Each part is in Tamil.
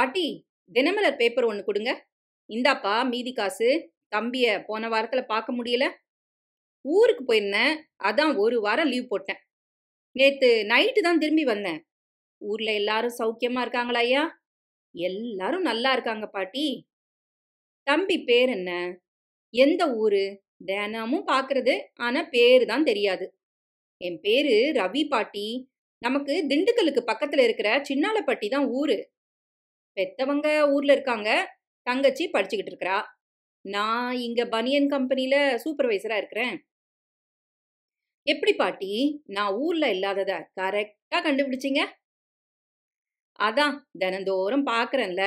பாட்டி தினமலர் பேப்பர் ஒன்று கொடுங்க இந்தாப்பா மீதி காசு தம்பியை போன வாரத்தில் பார்க்க முடியல ஊருக்கு போயிருந்தேன் அதான் ஒரு வாரம் லீவ் போட்டேன் நேற்று நைட்டு தான் திரும்பி வந்தேன் ஊரில் எல்லாரும் சௌக்கியமாக இருக்காங்களா ஐயா எல்லாரும் நல்லா இருக்காங்க பாட்டி தம்பி பேர் என்ன எந்த ஊர் தினமும் பார்க்கறது ஆனால் பேர் தான் தெரியாது என் பேரு ரவி பாட்டி நமக்கு திண்டுக்கலுக்கு பக்கத்தில் இருக்கிற சின்னாலப்பட்டி தான் ஊர் பெத்தவங்க ஊர்ல இருக்காங்க தங்கச்சி படிச்சுக்கிட்டு இருக்கிறா நான் இங்க பனியன் கம்பெனியில் சூப்பர்வைசரா இருக்கிறேன் எப்படி பாட்டி நான் ஊர்ல இல்லாதத கரெக்டா கண்டுபிடிச்சிங்க அதான் தினந்தோறும் பாக்குறேன்ல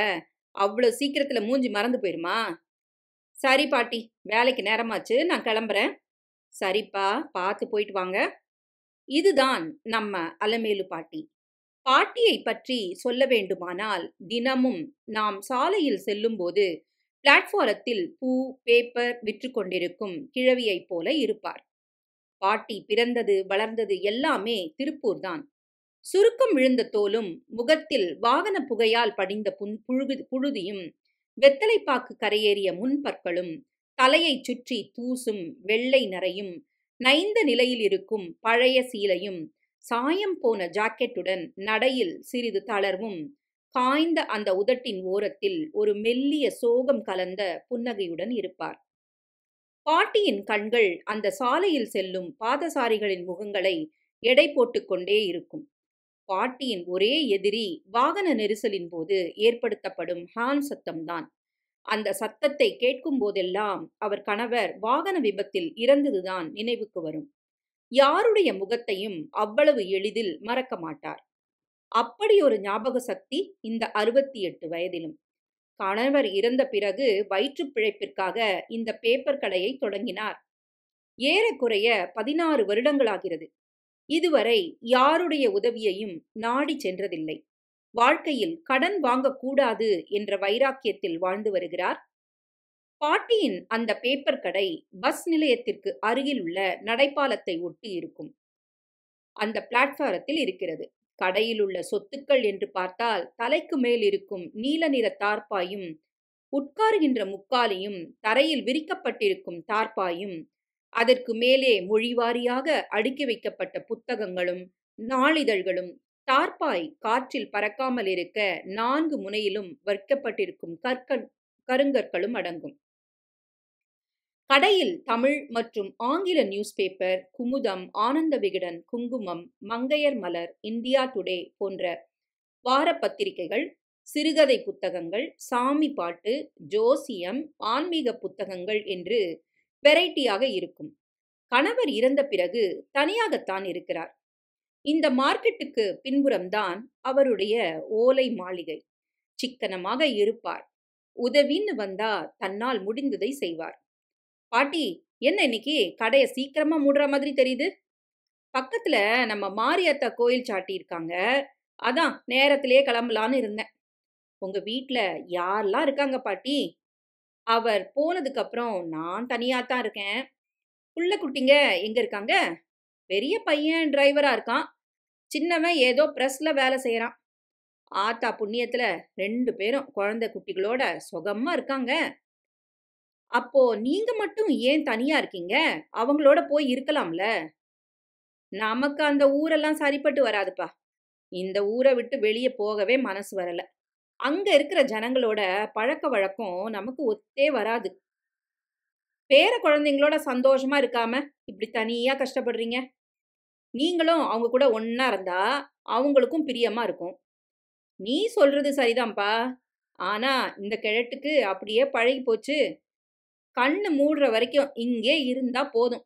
அவ்வளோ சீக்கிரத்துல மூஞ்சி மறந்து போயிருமா சரி பாட்டி வேலைக்கு நேரமாச்சு நான் கிளம்புறேன் சரிப்பா பார்த்து போயிட்டு வாங்க இதுதான் நம்ம அலமேலு பாட்டி பாட்டியை பற்றி சொல்ல வேண்டுமானால் தினமும் நாம் சாலையில் செல்லும்போது பிளாட்ஃபாரத்தில் பூ பேப்பர் விற்று கொண்டிருக்கும் கிழவியைப் போல இருப்பார் பாட்டி பிறந்தது வளர்ந்தது எல்லாமே திருப்பூர்தான் சுருக்கம் விழுந்த தோலும் முகத்தில் வாகன புகையால் படிந்த புன் புழுகு புழுதியும் வெத்தலைப்பாக்கு கரையேறிய முன்பற்களும் தலையை சுற்றி தூசும் வெள்ளை நரையும் நைந்த நிலையில் இருக்கும் பழைய சீலையும் சாயம் போன ஜாக்கெட்டுடன் நடையில் சிறிது தளர்வும் காய்ந்த அந்த உதட்டின் ஓரத்தில் ஒரு மெல்லிய சோகம் கலந்த புன்னகையுடன் இருப்பார் பாட்டியின் கண்கள் அந்த சாலையில் செல்லும் பாதசாரிகளின் முகங்களை எடை போட்டுக்கொண்டே இருக்கும் பாட்டியின் ஒரே எதிரி வாகன நெரிசலின் போது ஏற்படுத்தப்படும் ஹான் சத்தம்தான் அந்த சத்தத்தை கேட்கும் போதெல்லாம் அவர் கணவர் வாகன விபத்தில் இறந்ததுதான் நினைவுக்கு வரும் யாருடைய முகத்தையும் அவ்வளவு எளிதில் மறக்க மாட்டார் அப்படி ஒரு ஞாபக சக்தி இந்த அறுபத்தி எட்டு வயதிலும் கணவர் இறந்த பிறகு வயிற்று பிழைப்பிற்காக இந்த பேப்பர் கடையை தொடங்கினார் ஏறக்குறைய பதினாறு வருடங்களாகிறது இதுவரை யாருடைய உதவியையும் நாடி சென்றதில்லை வாழ்க்கையில் கடன் வாங்கக்கூடாது என்ற வைராக்கியத்தில் வாழ்ந்து வருகிறார் பாட்டியின் அந்த பேப்பர் கடை பஸ் நிலையத்திற்கு அருகில் உள்ள நடைப்பாலத்தை ஒட்டி இருக்கும் அந்த பிளாட்ஃபாரத்தில் இருக்கிறது கடையில் உள்ள சொத்துக்கள் என்று பார்த்தால் தலைக்கு மேல் இருக்கும் நீல நிற தார்பாயும் உட்காருகின்ற முக்காலியும் தரையில் விரிக்கப்பட்டிருக்கும் தார்பாயும் அதற்கு மேலே மொழிவாரியாக அடுக்கி வைக்கப்பட்ட புத்தகங்களும் நாளிதழ்களும் தார்பாய் காற்றில் பறக்காமல் இருக்க நான்கு முனையிலும் வைக்கப்பட்டிருக்கும் கற்கள் கருங்கற்களும் அடங்கும் கடையில் தமிழ் மற்றும் ஆங்கில நியூஸ் பேப்பர் குமுதம் ஆனந்த விகடன் குங்குமம் மங்கையர் மலர் இந்தியா டுடே போன்ற வார பத்திரிகைகள் சிறுகதை புத்தகங்கள் சாமி பாட்டு ஜோசியம் ஆன்மீக புத்தகங்கள் என்று வெரைட்டியாக இருக்கும் கணவர் இறந்த பிறகு தனியாகத்தான் இருக்கிறார் இந்த மார்க்கெட்டுக்கு பின்புறம்தான் அவருடைய ஓலை மாளிகை சிக்கனமாக இருப்பார் உதவின்னு வந்தா தன்னால் முடிந்ததை செய்வார் பாட்டி என்ன இன்னைக்கு கடையை சீக்கிரமா மூடுற மாதிரி தெரியுது பக்கத்துல நம்ம மாரியத்தா கோயில் சாட்டி இருக்காங்க அதான் நேரத்திலே கிளம்பலான்னு இருந்தேன் உங்க வீட்டுல யாரெல்லாம் இருக்காங்க பாட்டி அவர் போனதுக்கு அப்புறம் நான் தனியா தான் இருக்கேன் புள்ள குட்டிங்க எங்க இருக்காங்க பெரிய பையன் டிரைவரா இருக்கான் சின்னவன் ஏதோ ப்ரெஸ்ல வேலை செய்யறான் ஆத்தா புண்ணியத்துல ரெண்டு பேரும் குழந்தை குட்டிகளோட சுகமா இருக்காங்க அப்போ நீங்க மட்டும் ஏன் தனியா இருக்கீங்க அவங்களோட போய் இருக்கலாம்ல நமக்கு அந்த ஊரெல்லாம் சரிப்பட்டு வராதுப்பா இந்த ஊரை விட்டு வெளியே போகவே மனசு வரல அங்க இருக்கிற ஜனங்களோட பழக்க வழக்கம் நமக்கு ஒத்தே வராது பேர குழந்தைங்களோட சந்தோஷமா இருக்காம இப்படி தனியா கஷ்டப்படுறீங்க நீங்களும் அவங்க கூட ஒன்னா இருந்தா அவங்களுக்கும் பிரியமா இருக்கும் நீ சொல்றது சரிதான்ப்பா ஆனா இந்த கிழட்டுக்கு அப்படியே பழகி போச்சு கண்ணு மூடுற வரைக்கும் இங்கே இருந்தா போதும்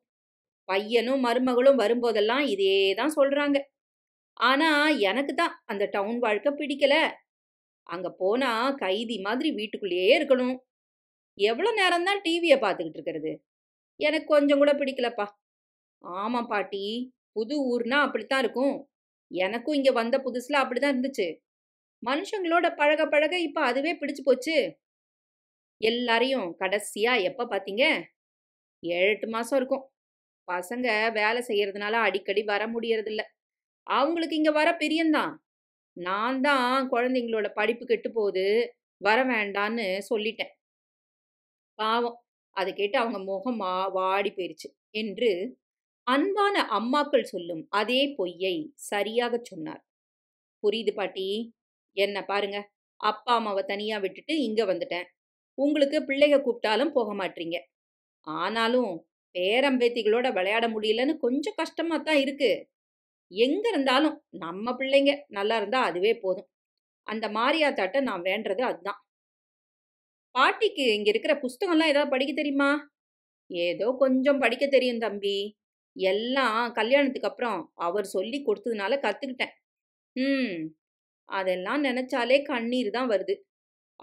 பையனும் மருமகளும் வரும்போதெல்லாம் இதே தான் சொல்றாங்க ஆனா எனக்கு தான் அந்த டவுன் வாழ்க்கை பிடிக்கல அங்க போனா கைதி மாதிரி வீட்டுக்குள்ளேயே இருக்கணும் எவ்வளோ நேரம் தான் டிவியை பார்த்துக்கிட்டு இருக்கிறது எனக்கு கொஞ்சம் கூட பிடிக்கலப்பா ஆமாம் பாட்டி புது ஊர்னா அப்படித்தான் இருக்கும் எனக்கும் இங்கே வந்த புதுசில் அப்படி தான் இருந்துச்சு மனுஷங்களோட பழக பழக இப்போ அதுவே பிடிச்சு போச்சு எல்லாரையும் கடைசியாக எப்போ பார்த்தீங்க ஏழு எட்டு மாதம் இருக்கும் பசங்க வேலை செய்கிறதுனால அடிக்கடி வர முடியறதில்ல அவங்களுக்கு இங்கே வர பிரியந்தான் நான் தான் குழந்தைங்களோட படிப்பு கெட்டு போகுது வர வேண்டான்னு சொல்லிட்டேன் பாவம் அதை கேட்டு அவங்க முகமா வாடி போயிடுச்சு என்று அன்பான அம்மாக்கள் சொல்லும் அதே பொய்யை சரியாக சொன்னார் புரியுது பாட்டி என்ன பாருங்க அப்பா அம்மாவை தனியா விட்டுட்டு இங்க வந்துட்டேன் உங்களுக்கு பிள்ளைக கூப்பிட்டாலும் போக மாட்டீங்க ஆனாலும் பேரம்பேத்திகளோட விளையாட முடியலன்னு கொஞ்சம் கஷ்டமாக தான் இருக்கு எங்கே இருந்தாலும் நம்ம பிள்ளைங்க நல்லா இருந்தால் அதுவே போதும் அந்த தாட்ட நான் வேண்டது அதுதான் பாட்டிக்கு இங்கே இருக்கிற புஸ்தகம்லாம் ஏதாவது படிக்க தெரியுமா ஏதோ கொஞ்சம் படிக்க தெரியும் தம்பி எல்லாம் கல்யாணத்துக்கு அப்புறம் அவர் சொல்லி கொடுத்ததுனால கற்றுக்கிட்டேன் ம் அதெல்லாம் நினச்சாலே கண்ணீர் தான் வருது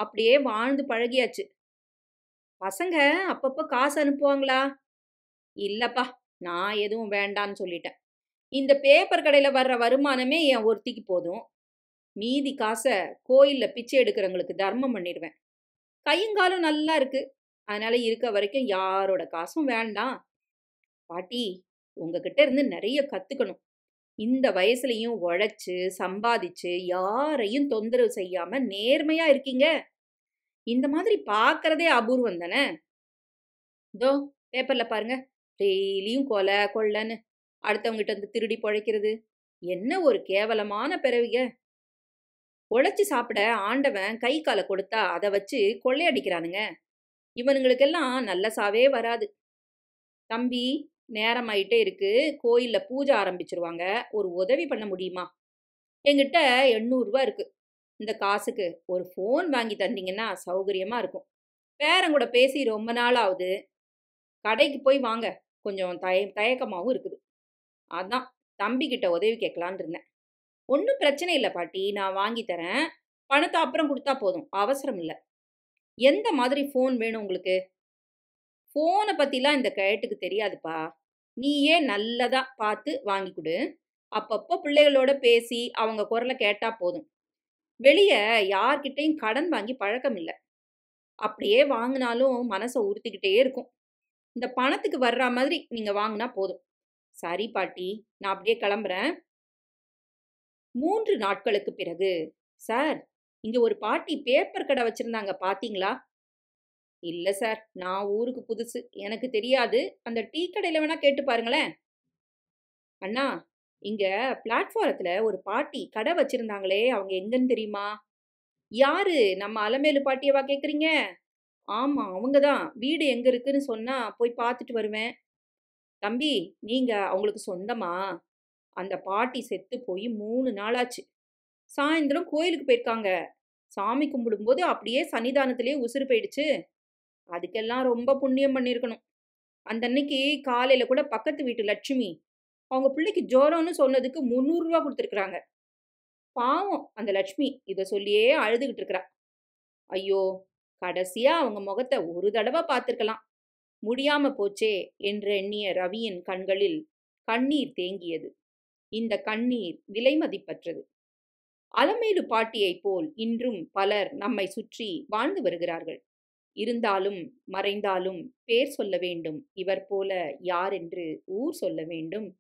அப்படியே வாழ்ந்து பழகியாச்சு பசங்க அப்பப்போ காசு அனுப்புவாங்களா இல்லப்பா நான் எதுவும் வேண்டான்னு சொல்லிட்டேன் இந்த பேப்பர் கடையில் வர்ற வருமானமே என் ஒருத்திக்கு போதும் மீதி காசை கோயிலில் பிச்சை எடுக்கிறவங்களுக்கு தர்மம் பண்ணிடுவேன் கையங்காலும் நல்லா இருக்கு அதனால இருக்க வரைக்கும் யாரோட காசும் வேண்டாம் பாட்டி உங்ககிட்ட இருந்து நிறைய கத்துக்கணும் இந்த வயசுலையும் உழைச்சு சம்பாதிச்சு யாரையும் தொந்தரவு செய்யாம நேர்மையா இருக்கீங்க இந்த மாதிரி பார்க்கறதே அபூர்வம் தானே இதோ பேப்பர்ல பாருங்க டெய்லியும் கொலை கொள்ளன்னு அடுத்தவங்கிட்ட வந்து திருடி பொழைக்கிறது என்ன ஒரு கேவலமான பிறவிக உழைச்சி சாப்பிட ஆண்டவன் கை காலை கொடுத்தா அதை வச்சு கொள்ளையடிக்கிறானுங்க இவனுங்களுக்கெல்லாம் நல்ல சாவே வராது தம்பி நேரமாயிட்டே இருக்கு கோயிலில் பூஜை ஆரம்பிச்சிருவாங்க ஒரு உதவி பண்ண முடியுமா எங்கிட்ட எண்ணூறுரூவா இருக்குது இந்த காசுக்கு ஒரு ஃபோன் வாங்கி தந்தீங்கன்னா சௌகரியமாக இருக்கும் பேரங்கூட பேசி ரொம்ப நாள் ஆகுது கடைக்கு போய் வாங்க கொஞ்சம் தய தயக்கமாகவும் இருக்குது அதான் தம்பிக்கிட்ட உதவி கேட்கலான் இருந்தேன் ஒன்றும் பிரச்சனை இல்லை பாட்டி நான் வாங்கி தரேன் பணத்தை அப்புறம் கொடுத்தா போதும் அவசரம் இல்லை எந்த மாதிரி ஃபோன் வேணும் உங்களுக்கு ஃபோனை பற்றிலாம் இந்த கேட்டுக்கு தெரியாதுப்பா நீயே நல்லதாக பார்த்து வாங்கி கொடு அப்பப்போ பிள்ளைகளோட பேசி அவங்க குரலை கேட்டால் போதும் வெளியே யார்கிட்டையும் கடன் வாங்கி பழக்கம் இல்லை அப்படியே வாங்கினாலும் மனசை உறுத்திக்கிட்டே இருக்கும் இந்த பணத்துக்கு வர்ற மாதிரி நீங்கள் வாங்கினா போதும் சரி பாட்டி நான் அப்படியே கிளம்புறேன் மூன்று நாட்களுக்கு பிறகு சார் இங்கே ஒரு பாட்டி பேப்பர் கடை வச்சுருந்தாங்க பார்த்தீங்களா இல்லை சார் நான் ஊருக்கு புதுசு எனக்கு தெரியாது அந்த டீ கடையில் வேணா கேட்டு பாருங்களேன் அண்ணா இங்க பிளாட்ஃபாரத்தில் ஒரு பாட்டி கடை வச்சிருந்தாங்களே அவங்க எங்கன்னு தெரியுமா யாரு நம்ம அலமேலு பாட்டியவா கேட்குறீங்க ஆமாம் அவங்க தான் வீடு எங்கே இருக்குன்னு சொன்னால் போய் பார்த்துட்டு வருவேன் தம்பி நீங்கள் அவங்களுக்கு சொந்தமா அந்த பாட்டி செத்து போய் மூணு நாளாச்சு சாயந்தரம் கோயிலுக்கு போயிருக்காங்க சாமி கும்பிடும்போது அப்படியே சன்னிதானத்திலேயே உசுறு போயிடுச்சு அதுக்கெல்லாம் ரொம்ப புண்ணியம் பண்ணியிருக்கணும் அந்த அன்னைக்கு காலையில் கூட பக்கத்து வீட்டு லட்சுமி அவங்க பிள்ளைக்கு ஜோரம்னு சொன்னதுக்கு முந்நூறுரூவா கொடுத்துருக்குறாங்க பாவம் அந்த லட்சுமி இதை சொல்லியே அழுதுகிட்டு இருக்கிறா ஐயோ கடைசியாக அவங்க முகத்தை ஒரு தடவை பார்த்துருக்கலாம் முடியாம போச்சே என்று எண்ணிய ரவியின் கண்களில் கண்ணீர் தேங்கியது இந்த கண்ணீர் விலைமதிப்பற்றது அலமேலு பாட்டியைப் போல் இன்றும் பலர் நம்மை சுற்றி வாழ்ந்து வருகிறார்கள் இருந்தாலும் மறைந்தாலும் பேர் சொல்ல வேண்டும் இவர் போல யார் என்று ஊர் சொல்ல வேண்டும்